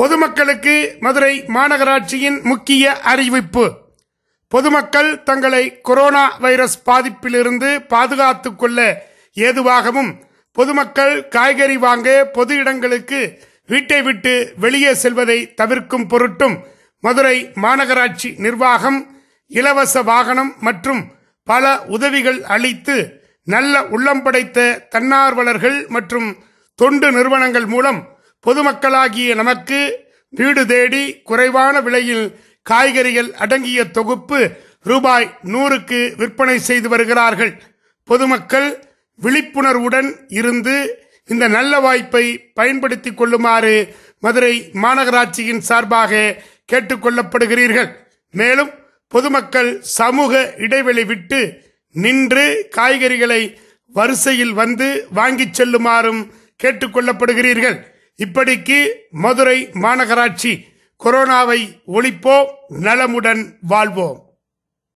பொதுமக்களுக்கு மதுரை மாநகராட்சியின் முக்கிய அறிவிப்பு பொதுமக்கள் தங்களை கொரோனா வைரஸ் பாதிப்பிலிருந்து பாதுகாத்துக் கொள்ள ஏதுவாகவும் பொதுமக்கள் காய்கறி வாங்க பொது இடங்களுக்கு வீட்டை விட்டு வெளியே செல்வதை தவிர்க்கும் பொருட்டும் மதுரை மாநகராட்சி நிர்வாகம் இலவச வாகனம் மற்றும் பல உதவிகள் அளித்து நல்ல உள்ளம் படைத்த தன்னார்வலர்கள் மற்றும் தொண்டு நிறுவனங்கள் மூலம் பொதுமக்களாகிய நமக்கு வீடு தேடி குறைவான விலையில் காய்கறிகள் அடங்கிய தொகுப்பு ரூபாய் நூறுக்கு விற்பனை செய்து வருகிறார்கள் பொதுமக்கள் விழிப்புணர்வுடன் இருந்து இந்த நல்ல வாய்ப்பை பயன்படுத்தி கொள்ளுமாறு மதுரை மாநகராட்சியின் சார்பாக கேட்டுக்கொள்ளப்படுகிறீர்கள் மேலும் பொதுமக்கள் சமூக இடைவெளி விட்டு நின்று காய்கறிகளை வரிசையில் வந்து வாங்கிச் செல்லுமாறும் கேட்டுக்கொள்ளப்படுகிறீர்கள் இப்படிக்கு மதுரை மாநகராட்சி கொரோனாவை ஒழிப்போம் நலமுடன் வாழ்வோம்